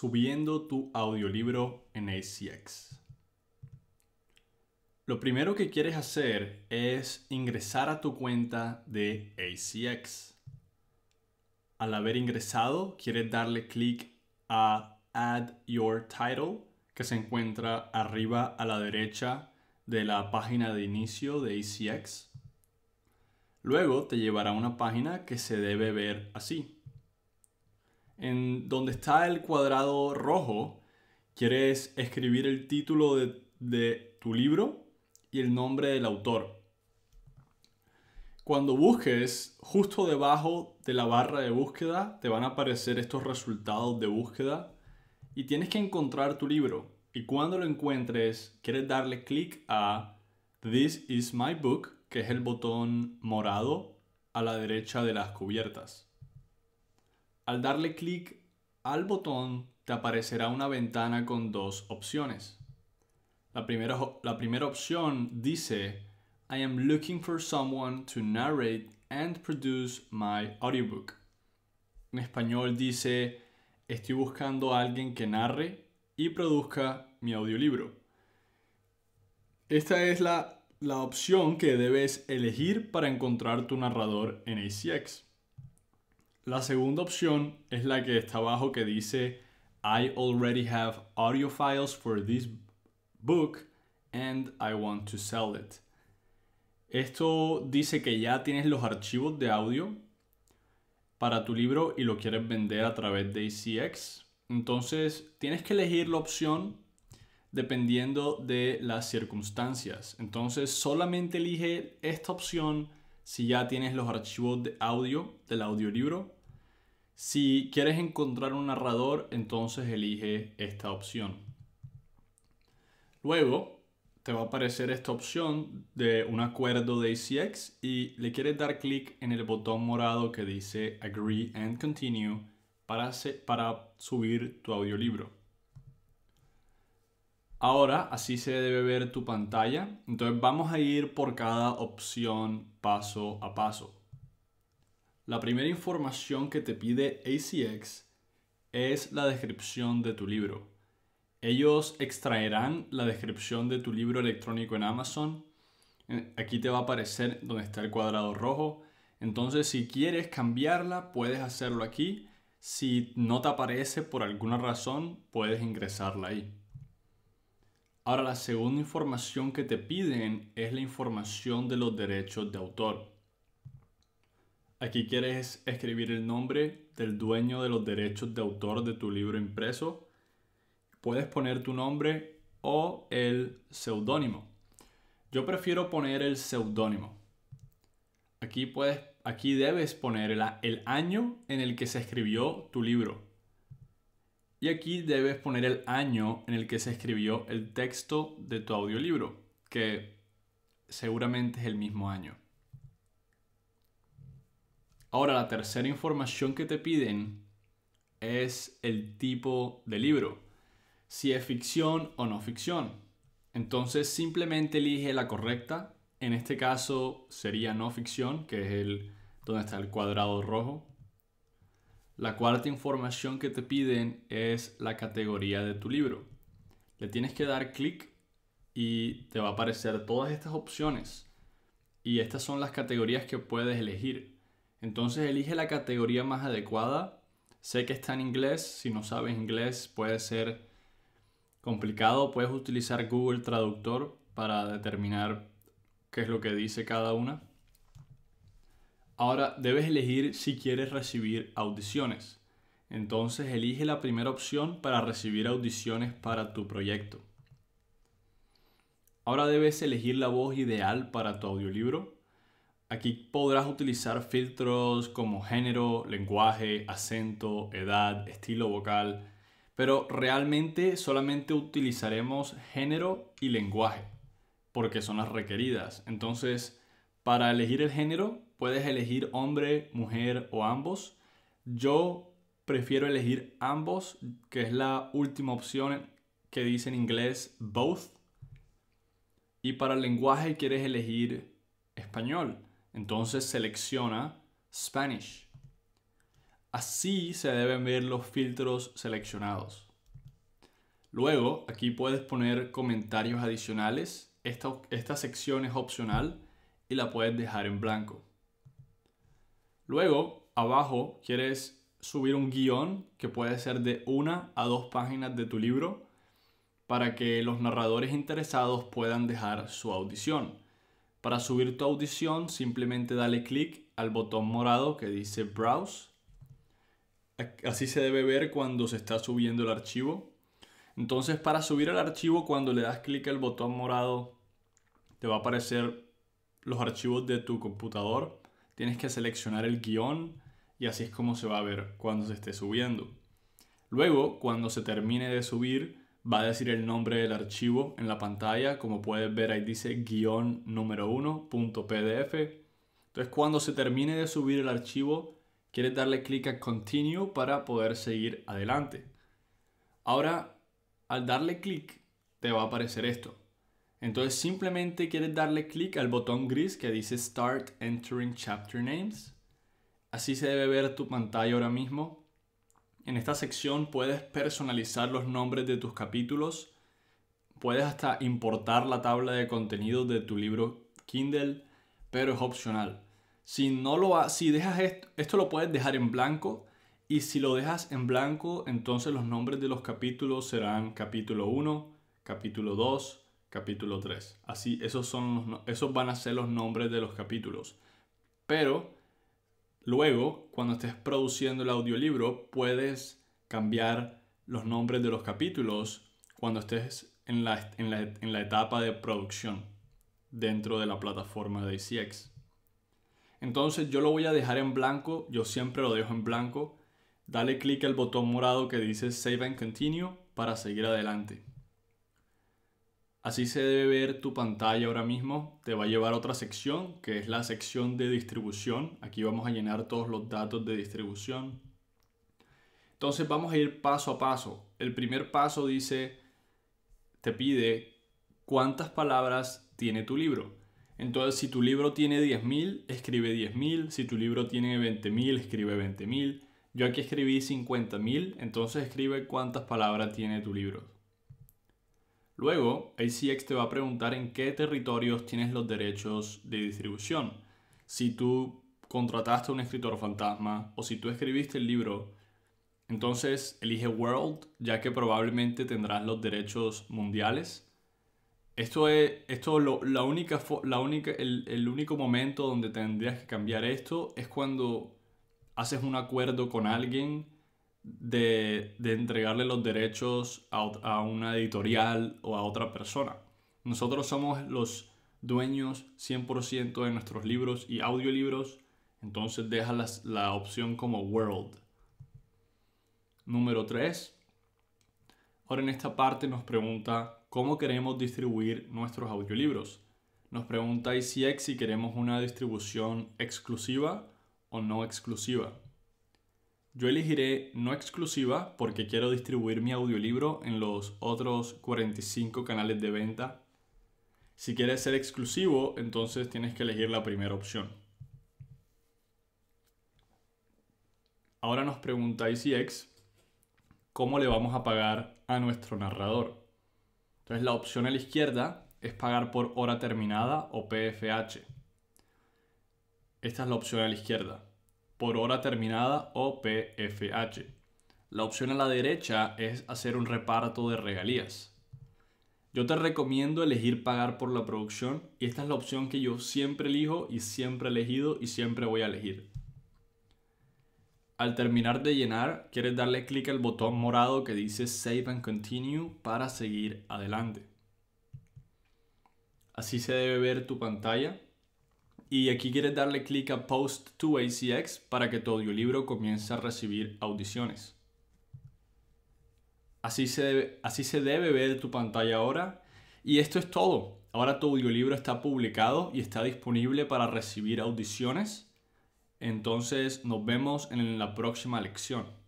subiendo tu audiolibro en ACX. Lo primero que quieres hacer es ingresar a tu cuenta de ACX. Al haber ingresado, quieres darle clic a Add Your Title, que se encuentra arriba a la derecha de la página de inicio de ACX. Luego te llevará a una página que se debe ver así en donde está el cuadrado rojo, quieres escribir el título de, tu libro y el nombre del autor. Cuando busques, justo debajo de la barra de búsqueda, te van a aparecer estos resultados de búsqueda y tienes que encontrar tu libro. Y cuando lo encuentres, quieres darle clic a This is my book, que es el botón morado a la derecha de las cubiertas. Al darle clic al botón te aparecerá una ventana con dos opciones. La primera, opción dice I am looking for someone to narrate and produce my audiobook. En español dice estoy buscando a alguien que narre y produzca mi audiolibro. Esta es la, la opción que debes elegir para encontrar tu narrador en ACX. La segunda opción es la que está abajo que dice I already have audio files for this book and I want to sell it. Esto dice que ya tienes los archivos de audio para tu libro y lo quieres vender a través de ACX. Entonces tienes que elegir la opción dependiendo de las circunstancias. Entonces solamente elige esta opción si ya tienes los archivos de audio del audiolibro. Si quieres encontrar un narrador, entonces elige esta opción. Luego te va a aparecer esta opción de un acuerdo de ACX y le quieres dar clic en el botón morado que dice Agree and Continue para, para subir tu audiolibro. Ahora, así se debe ver tu pantalla. Entonces vamos a ir por cada opción paso a paso. La primera información que te pide ACX es la descripción de tu libro. Ellos extraerán la descripción de tu libro electrónico en Amazon. Eh, aquí te va a aparecer donde está el cuadrado rojo. Entonces si quieres cambiarla, puedes hacerlo aquí. Si no te aparece por alguna razón, puedes ingresarla ahí. Ahora, la segunda información que te piden es la información de los derechos de autor. Aquí quieres escribir el nombre del dueño de los derechos de autor de tu libro impreso. Puedes poner tu nombre o el seudónimo. Yo prefiero poner el seudónimo. Aquí, puedes, aquí debes poner el año en el que se escribió tu libro. Y aquí debes poner el año en el que se escribió el texto de tu audiolibro, que seguramente es el mismo año. Ahora, la tercera información que te piden es el tipo de libro, si es ficción o no ficción. Entonces simplemente elige la correcta. En este caso sería no ficción, que es el donde está el cuadrado rojo. La cuarta información que te piden es la categoría de tu libro. Le tienes que dar clic y te va a aparecer todas estas opciones. Y estas son las categorías que puedes elegir. Entonces elige la categoría más adecuada. Sé que está en inglés, si no sabes inglés puede ser complicado, puedes utilizar Google Traductor para determinar qué es lo que dice cada una. Ahora debes elegir si quieres recibir audiciones. Entonces elige la primera opción para recibir audiciones para tu proyecto. Ahora debes elegir la voz ideal para tu audiolibro. Aquí podrás utilizar filtros como género, lenguaje, acento, edad, estilo vocal, pero realmente solamente utilizaremos género y lenguaje porque son las requeridas. Entonces, para elegir el género, puedes elegir hombre, mujer o ambos. Yo prefiero elegir ambos, que es la última opción que dice en inglés both. Y para el lenguaje quieres elegir español. Entonces selecciona Spanish. Así se deben ver los filtros seleccionados. Luego, aquí puedes poner comentarios adicionales. Esta, esta sección es opcional y la puedes dejar en blanco. Luego, abajo, quieres subir un guión que puede ser de una a dos páginas de tu libro para que los narradores interesados puedan dejar su audición. Para subir tu audición, simplemente dale clic al botón morado que dice Browse. Así se debe ver cuando se está subiendo el archivo. Entonces, para subir el archivo, cuando le das clic al botón morado, te va a aparecer los archivos de tu computador, tienes que seleccionar el guión y así es como se va a ver cuando se esté subiendo. Luego, cuando se termine de subir, va a decir el nombre del archivo en la pantalla. Como puedes ver, ahí dice guión número 1.pdf. Entonces, cuando se termine de subir el archivo, quieres darle clic a Continue para poder seguir adelante. Ahora, al darle clic, te va a aparecer esto. Entonces simplemente quieres darle clic al botón gris que dice Start Entering Chapter Names. Así se debe ver tu pantalla ahora mismo. En esta sección puedes personalizar los nombres de tus capítulos. Puedes hasta importar la tabla de contenidos de tu libro Kindle, pero es opcional. Si no lo si dejas esto lo puedes dejar en blanco y si lo dejas en blanco, entonces los nombres de los capítulos serán capítulo 1, capítulo 2, capítulo 3. Así, esos, son esos van a ser los nombres de los capítulos. Pero luego, cuando estés produciendo el audiolibro, puedes cambiar los nombres de los capítulos cuando estés en la, en la, etapa de producción dentro de la plataforma de ICX. Entonces yo lo voy a dejar en blanco, yo siempre lo dejo en blanco. Dale clic al botón morado que dice Save and Continue para seguir adelante. Así se debe ver tu pantalla ahora mismo. Te va a llevar a otra sección, que es la sección de distribución. Aquí vamos a llenar todos los datos de distribución. Entonces vamos a ir paso a paso. El primer paso dice, te pide cuántas palabras tiene tu libro. Entonces, si tu libro tiene 10.000, escribe 10.000. Si tu libro tiene 20.000, escribe 20.000. Yo aquí escribí 50.000, entonces escribe cuántas palabras tiene tu libro. Luego, ACX te va a preguntar en qué territorios tienes los derechos de distribución. Si tú contrataste a un escritor fantasma o si tú escribiste el libro, entonces elige World, ya que probablemente tendrás los derechos mundiales. Esto es esto la única, la única, el, el único momento donde tendrías que cambiar esto es cuando haces un acuerdo con alguien de, entregarle los derechos a, una editorial o a otra persona. Nosotros somos los dueños 100% de nuestros libros y audiolibros, entonces deja la opción como World. Número 3. Ahora en esta parte nos pregunta cómo queremos distribuir nuestros audiolibros. Nos pregunta ICX si queremos una distribución exclusiva o no exclusiva. Yo elegiré no exclusiva porque quiero distribuir mi audiolibro en los otros 45 canales de venta. Si quieres ser exclusivo, entonces tienes que elegir la primera opción. Ahora nos pregunta ICX, ¿cómo le vamos a pagar a nuestro narrador? Entonces la opción a la izquierda es pagar por hora terminada o PFH. Esta es la opción a la izquierda por hora terminada o PFH. La opción a la derecha es hacer un reparto de regalías. Yo te recomiendo elegir pagar por la producción y esta es la opción que yo siempre elijo y siempre he elegido y siempre voy a elegir. Al terminar de llenar, quieres darle clic al botón morado que dice Save and Continue para seguir adelante. Así se debe ver tu pantalla y aquí quieres darle clic a Post to ACX para que tu audiolibro comience a recibir audiciones. Así se, debe, así se debe ver tu pantalla ahora. Y esto es todo. Ahora tu audiolibro está publicado y está disponible para recibir audiciones. Entonces nos vemos en la próxima lección.